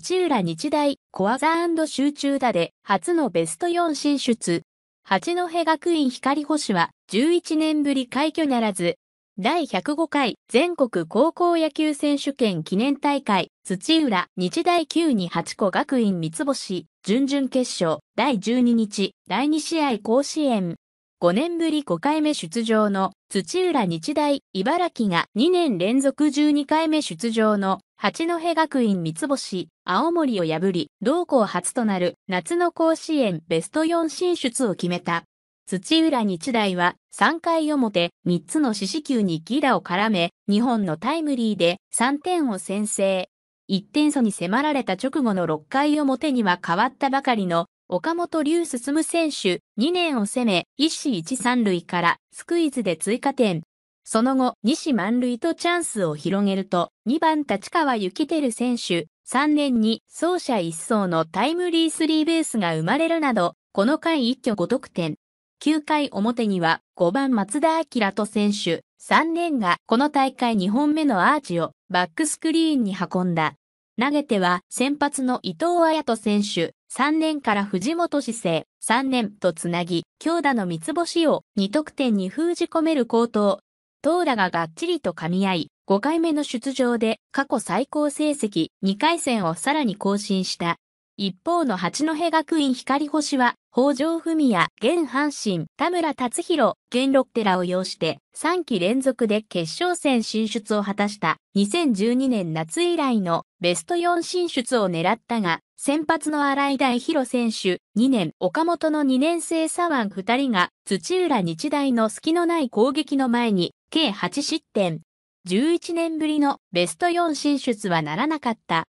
内浦日大、小技集中打で初のベスト4進出。八戸学院光星は11年ぶり快挙ならず、第105回全国高校野球選手権記念大会、土浦日大9に8個学院三つ星、準々決勝、第12日、第2試合甲子園。5年ぶり5回目出場の土浦日大茨城が2年連続12回目出場の八戸学院三つ星青森を破り同校初となる夏の甲子園ベスト4進出を決めた。土浦日大は3回表3つの四死球にギラを絡め2本のタイムリーで3点を先制。1点差に迫られた直後の6回表には変わったばかりの岡本龍進選手、2年を攻め、一死一三塁からスクイズで追加点。その後、西満塁とチャンスを広げると、2番立川幸輝選手、3年に走者一層のタイムリースリーベースが生まれるなど、この回一挙5得点。9回表には5番松田明と選手、3年がこの大会2本目のアーチをバックスクリーンに運んだ。投げては先発の伊藤彩人選手、3年から藤本市政、3年とつなぎ、強打の三つ星を2得点に封じ込める高投。投打ががっちりと噛み合い、5回目の出場で過去最高成績2回戦をさらに更新した。一方の八戸学院光星は北条文也、現阪神、田村達弘、現ロッテラを擁して3期連続で決勝戦進出を果たした2012年夏以来のベスト4進出を狙ったが、先発の新井大弘選手、2年、岡本の2年生左腕2人が土浦日大の隙のない攻撃の前に計8失点。11年ぶりのベスト4進出はならなかった。